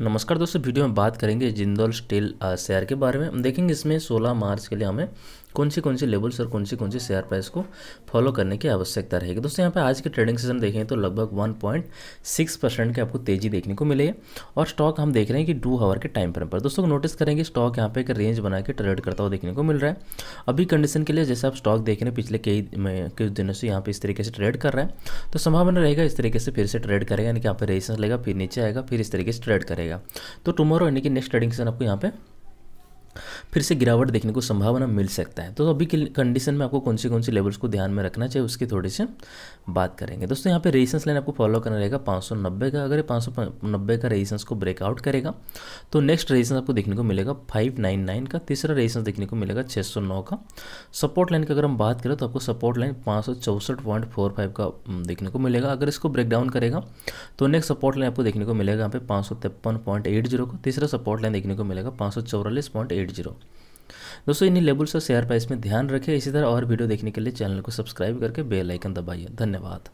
नमस्कार दोस्तों वीडियो में बात करेंगे जिंदौल स्टील शेयर के बारे में हम देखेंगे इसमें 16 मार्च के लिए हमें कौन सी कौन सी लेवल्स और कौन सी कौन सी शेयर प्राइस को फॉलो करने की आवश्यकता रहेगी दोस्तों यहाँ पे आज के ट्रेडिंग सेशन देखें तो लगभग 1.6 परसेंट की आपको तेजी देखने को मिली है और स्टॉक हम देख रहे हैं कि टू आवर के टाइम फ्रेम पर दोस्तों नोटिस करेंगे स्टॉक यहाँ पे एक रेंज बना के ट्रेड करता हुआ देखने को मिल रहा है अभी कंडीशन के लिए जैसे आप स्टॉक देख रहे हैं पिछले कई कुछ दिनों से यहाँ पे इस तरीके से ट्रेड कर रहे हैं तो संभावना रहेगा इस तरीके से फिर से ट्रेड करेगा यानी कि यहाँ पर रेजिस्टेंस लेगा फिर नीचे आएगा फिर इस तरीके से ट्रेड करेगा तो टुमारो यानी कि नेक्स्ट ट्रेडिंग सेशन आपको यहाँ पे फिर से गिरावट देखने को संभावना मिल सकता है तो अभी कंडीशन में आपको कौन सी कौन सी लेवल्स को ध्यान में रखना चाहिए उसकी थोड़ी सी बात करेंगे दोस्तों यहाँ पे रेजिस्टेंस लाइन आपको फॉलो करना रहेगा पाँच का अगर 590 का रेजिस्टेंस को ब्रेकआउट करेगा तो नेक्स्ट रेजिस्टेंस आपको देखने को मिलेगा फाइव का तीसरा रेजिस्टेंस देखने को मिलेगा छः का सपोर्ट लाइन की अगर हम बात करें तो आपको सपोर्ट लाइन पाँच का देखने को मिलेगा अगर इसको ब्रेक डाउन करेगा तो नेक्स्ट सपोर्ट लाइन आपको देखने को मिलेगा यहाँ पे पाँच को तीसरा सपोर्ट लाइन देखने को मिलेगा पाँच दोस्तों इन्हीं लेबल्स और शेयर प्राइस में ध्यान रखें इसी तरह और वीडियो देखने के लिए चैनल को सब्सक्राइब करके बेल आइकन दबाइए धन्यवाद